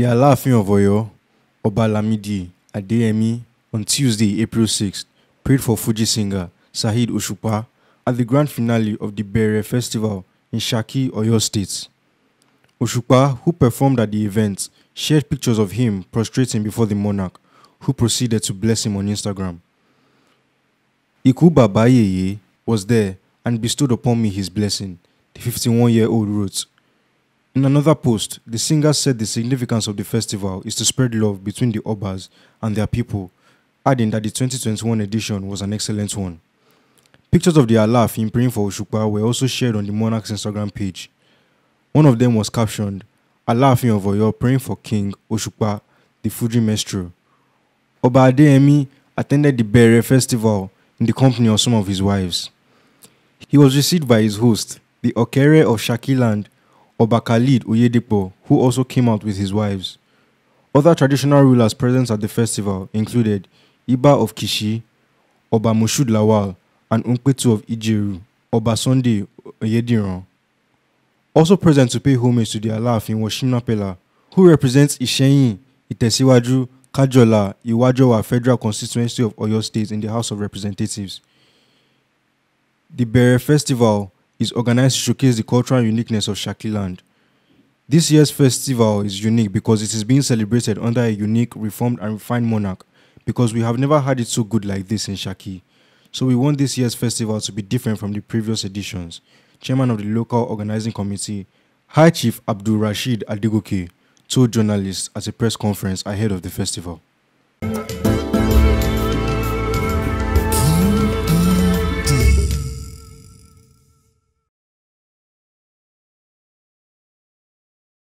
The Alaafin of Oyo, Oba Adeyemi, on Tuesday, April 6th, prayed for Fuji singer Sahid Ushupa at the grand finale of the Bere Festival in Shaki, Oyo State. Ushupa, who performed at the event, shared pictures of him prostrating before the monarch, who proceeded to bless him on Instagram. Ikuba Babayeye was there and bestowed upon me his blessing, the 51 year old wrote. In another post, the singer said the significance of the festival is to spread love between the Obas and their people, adding that the 2021 edition was an excellent one. Pictures of the Alaf in praying for Oshukpa were also shared on the monarch's Instagram page. One of them was captioned, "Laughing over your praying for King Oshukpa, the Fuji Maestro. Oba Adeyemi attended the Bere festival in the company of some of his wives. He was received by his host, the Okere of Shakiland, Oba Khalid Oyedepo, who also came out with his wives. Other traditional rulers present at the festival included Iba of Kishi, Oba Mushud Lawal, and Unpetu of Ijeru, Oba Sunday Oyediran. Also present to pay homage to the Alaafin in Washinapela, who represents Isheyin, Itesiwaju, Kajola, Iwajowa Federal Constituency of Oyo State in the House of Representatives. The Bere Festival is organized to showcase the cultural uniqueness of Shakiland. This year's festival is unique because it is being celebrated under a unique, reformed, and refined monarch because we have never had it so good like this in Shaki. So we want this year's festival to be different from the previous editions. Chairman of the local organizing committee, High Chief Abdul Rashid Adigoke, told journalists at a press conference ahead of the festival.